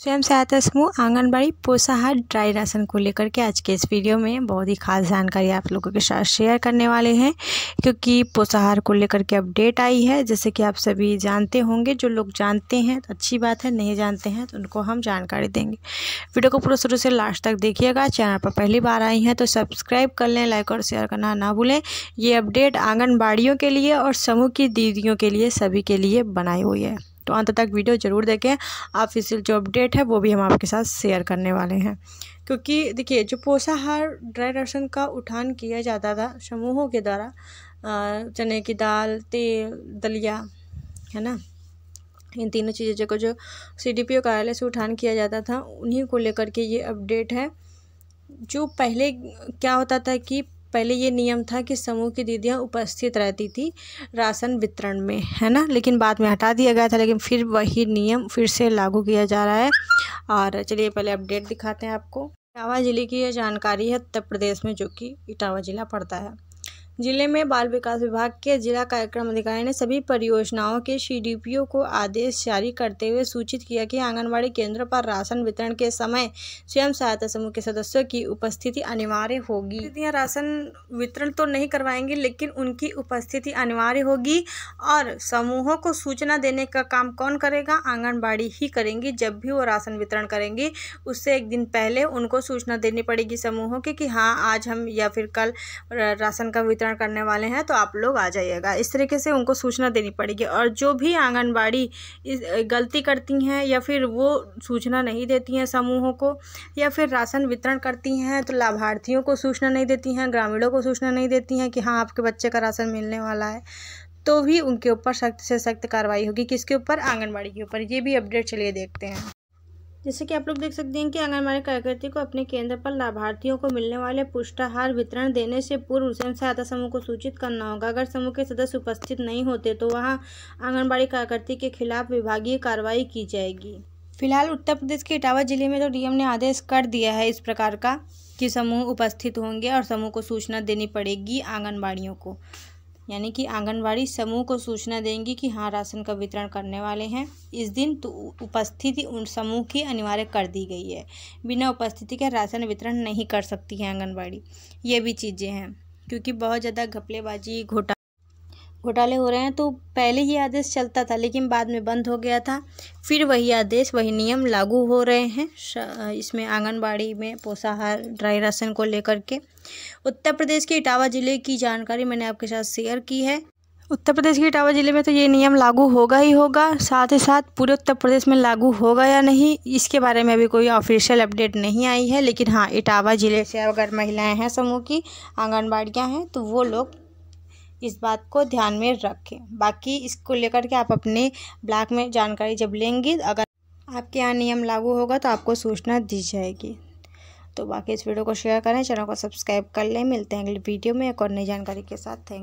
स्वयं सहायता समूह आंगनबाड़ी पोषाहार ड्राई राशन को लेकर के आज के इस वीडियो में बहुत ही खास जानकारी आप लोगों के साथ शेयर करने वाले हैं क्योंकि पोषाहार को लेकर के अपडेट आई है जैसे कि आप सभी जानते होंगे जो लोग जानते हैं तो अच्छी बात है नहीं जानते हैं तो उनको हम जानकारी देंगे वीडियो को पूरा शुरू से लास्ट तक देखिएगा चैनल पर पहली बार आई हैं तो सब्सक्राइब कर लें लाइक और शेयर करना ना भूलें ये अपडेट आंगनबाड़ियों के लिए और समूह की दीदियों के लिए सभी के लिए बनाई हुई है तो अंत तक वीडियो ज़रूर देखें ऑफिशियल जो अपडेट है वो भी हम आपके साथ शेयर करने वाले हैं क्योंकि देखिए जो पोषाहार ड्राई राशन का उठान किया जाता था समूहों के द्वारा चने की दाल तेल दलिया है ना इन तीनों चीज़ों को जो सी डी पी कार्यालय से उठान किया जाता था उन्हीं को लेकर के ये अपडेट है जो पहले क्या होता था कि पहले ये नियम था कि समूह की दीदियाँ उपस्थित रहती थी राशन वितरण में है ना लेकिन बाद में हटा दिया गया था लेकिन फिर वही नियम फिर से लागू किया जा रहा है और चलिए पहले अपडेट दिखाते हैं आपको इटावा ज़िले की यह जानकारी है उत्तर प्रदेश में जो कि इटावा ज़िला पड़ता है जिले में बाल विकास विभाग के जिला कार्यक्रम अधिकारी ने सभी परियोजनाओं के सी को आदेश जारी करते हुए सूचित किया कि आंगनबाड़ी केंद्रों पर राशन वितरण के समय स्वयं सहायता समूह के सदस्यों की उपस्थिति अनिवार्य होगी राशन वितरण तो नहीं करवाएंगे लेकिन उनकी उपस्थिति अनिवार्य होगी और समूहों को सूचना देने का काम कौन करेगा आंगनबाड़ी ही करेंगी जब भी वो राशन वितरण करेंगी उससे एक दिन पहले उनको सूचना देनी पड़ेगी समूहों की कि हाँ आज हम या फिर कल राशन का वितरण वितरण करने वाले हैं तो आप लोग आ जाइएगा इस तरीके से उनको सूचना देनी पड़ेगी और जो भी आंगनबाड़ी गलती करती हैं या फिर वो सूचना नहीं देती हैं समूहों को या फिर राशन वितरण करती हैं तो लाभार्थियों को सूचना नहीं देती हैं ग्रामीणों को सूचना नहीं देती हैं कि हाँ आपके बच्चे का राशन मिलने वाला है तो भी उनके ऊपर सख्त से सख्त कार्रवाई होगी किसके ऊपर आंगनबाड़ी के ऊपर ये भी अपडेट चलिए देखते हैं जैसे कि आप लोग देख सकते हैं कि आंगनबाड़ी कार्यकर्ती को अपने केंद्र पर लाभार्थियों को मिलने वाले पुष्टाहार वितरण देने से पूर्व स्वयं सहायता समूह को सूचित करना होगा अगर समूह के सदस्य उपस्थित नहीं होते तो वहां आंगनबाड़ी कार्यकर्ती के खिलाफ विभागीय कार्रवाई की जाएगी फिलहाल उत्तर प्रदेश के इटावा जिले में तो डीएम ने आदेश कर दिया है इस प्रकार का कि समूह उपस्थित होंगे और समूह को सूचना देनी पड़ेगी आंगनबाड़ियों को यानी कि आंगनवाड़ी समूह को सूचना देंगी कि हाँ राशन का वितरण करने वाले हैं इस दिन तो उपस्थिति उन समूह की अनिवार्य कर दी गई है बिना उपस्थिति के राशन वितरण नहीं कर सकती है आंगनबाड़ी ये भी चीज़ें हैं क्योंकि बहुत ज़्यादा घपलेबाजी घोटा घोटाले हो रहे हैं तो पहले ये आदेश चलता था लेकिन बाद में बंद हो गया था फिर वही आदेश वही नियम लागू हो रहे हैं इसमें आंगनबाड़ी में पोषाहार ड्राई राशन को लेकर के उत्तर प्रदेश के इटावा ज़िले की जानकारी मैंने आपके साथ शेयर की है उत्तर प्रदेश के इटावा ज़िले में तो ये नियम लागू होगा ही होगा साथ ही साथ पूरे उत्तर प्रदेश में लागू होगा या नहीं इसके बारे में अभी कोई ऑफिशियल अपडेट नहीं आई है लेकिन हाँ इटावा ज़िले से अगर महिलाएं हैं समूह की आंगनबाड़ियाँ हैं तो वो लोग इस बात को ध्यान में रखें बाकी इसको लेकर के आप अपने ब्लॉक में जानकारी जब लेंगे अगर आपके यहाँ नियम लागू होगा तो आपको सूचना दी जाएगी तो बाकी इस वीडियो को शेयर करें चैनल को सब्सक्राइब कर लें मिलते हैं अगले वीडियो में एक और नई जानकारी के साथ थैंक